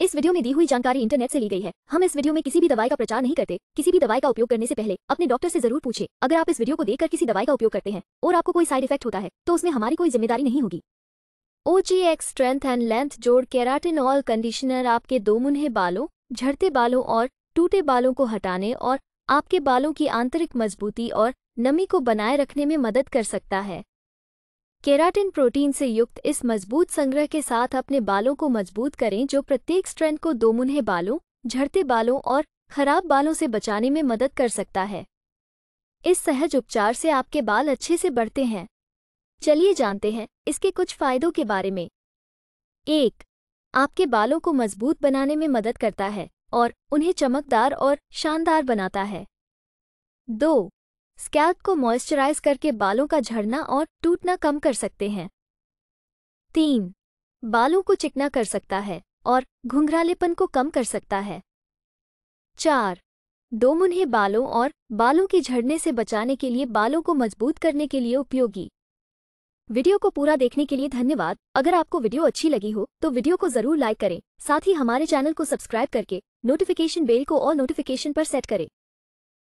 इस वीडियो में दी हुई जानकारी इंटरनेट से ली गई है हम इस वीडियो में किसी भी दवाई का प्रचार नहीं करते किसी भी दवाई का उपयोग करने से पहले अपने डॉक्टर से जरूर पूछे अगर आप इस वीडियो को देखकर किसी दवाई का उपयोग करते हैं और आपको कोई साइड इफेक्ट होता है तो उसमें हमारी कोई जिम्मेदारी नहीं होगी O G X strength and length जोड़ कैराटिन ऑल कंडीशनर आपके दो मुन्हे बालों झड़ते बालों और टूटे बालों को हटाने और आपके बालों की आंतरिक मजबूती और नमी को बनाए रखने में मदद कर सकता है केराटिन प्रोटीन से युक्त इस मजबूत संग्रह के साथ अपने बालों को मजबूत करें जो प्रत्येक स्ट्रेंथ को दोमुन्हे बालों झड़ते बालों और खराब बालों से बचाने में मदद कर सकता है इस सहज उपचार से आपके बाल अच्छे से बढ़ते हैं चलिए जानते हैं इसके कुछ फायदों के बारे में एक आपके बालों को मजबूत बनाने में मदद करता है और उन्हें चमकदार और शानदार बनाता है दो स्कैल्प को मॉइस्चराइज करके बालों का झड़ना और टूटना कम कर सकते हैं तीन बालों को चिकना कर सकता है और घुंघरालेपन को कम कर सकता है चार दो मुन्हे बालों और बालों के झड़ने से बचाने के लिए बालों को मजबूत करने के लिए उपयोगी वीडियो को पूरा देखने के लिए धन्यवाद अगर आपको वीडियो अच्छी लगी हो तो वीडियो को जरूर लाइक करें साथ ही हमारे चैनल को सब्सक्राइब करके नोटिफिकेशन बेल को और नोटिफिकेशन पर सेट करें